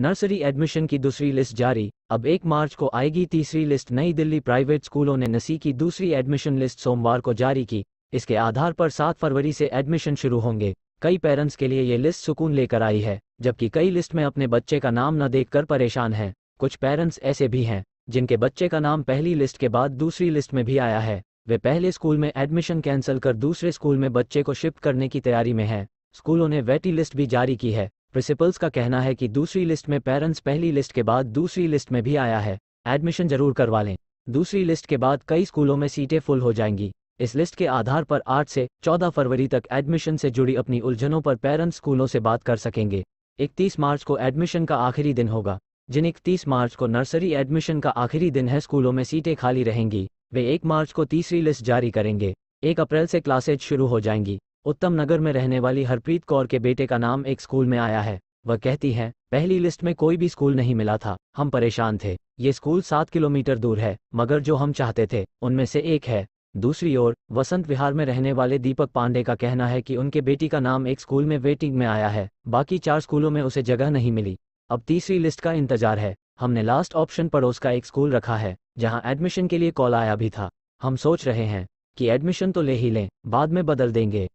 nursery admission की दूसरी list जारी अब एक मार्च को आएगी तीसरी लिस्ट नई दिल्ली प्राइवेट स्कूलों ने नसी की दूसरी एडमिशन लिस्ट सोमवार को जारी की इसके आधार पर सात फरवरी से एडमिशन शुरू होंगे कई पेरेंट्स के लिए ये लिस्ट सुकून लेकर आई है जबकि कई लिस्ट में अपने बच्चे का नाम न देख परेशान है कुछ पेरेंट्स ऐसे भी हैं जिनके बच्चे का नाम पहली लिस्ट के बाद दूसरी लिस्ट में भी आया है वे पहले स्कूल में एडमिशन कैंसिल कर दूसरे स्कूल में बच्चे को शिफ्ट करने की तैयारी में हैं स्कूलों ने वेटी लिस्ट भी जारी की है प्रिंसिपल्स का कहना है कि दूसरी लिस्ट में पेरेंट्स पहली लिस्ट के बाद दूसरी लिस्ट में भी आया है एडमिशन जरूर करवा लें दूसरी लिस्ट के बाद कई स्कूलों में सीटें फुल हो जाएंगी इस लिस्ट के आधार पर 8 से 14 फरवरी तक एडमिशन से जुड़ी अपनी उलझनों पर पेरेंट्स स्कूलों से बात कर सकेंगे 31 मार्च को एडमिशन का आखिरी दिन होगा जिन इकतीस मार्च को नर्सरी एडमिशन का आखिरी दिन है स्कूलों में सीटें खाली रहेंगी वे एक मार्च को तीसरी लिस्ट जारी करेंगे एक अप्रैल से क्लासेज शुरू हो जाएंगी उत्तम नगर में रहने वाली हरप्रीत कौर के बेटे का नाम एक स्कूल में आया है वह कहती है पहली लिस्ट में कोई भी स्कूल नहीं मिला था हम परेशान थे ये स्कूल सात किलोमीटर दूर है मगर जो हम चाहते थे उनमें से एक है दूसरी ओर वसंत विहार में रहने वाले दीपक पांडे का कहना है कि उनके बेटी का नाम एक स्कूल में वेटिंग में आया है बाकी चार स्कूलों में उसे जगह नहीं मिली अब तीसरी लिस्ट का इंतजार है हमने लास्ट ऑप्शन पड़ोस का एक स्कूल रखा है जहां एडमिशन के लिए कॉल आया भी था हम सोच रहे हैं कि एडमिशन तो ले ही लें बाद में बदल देंगे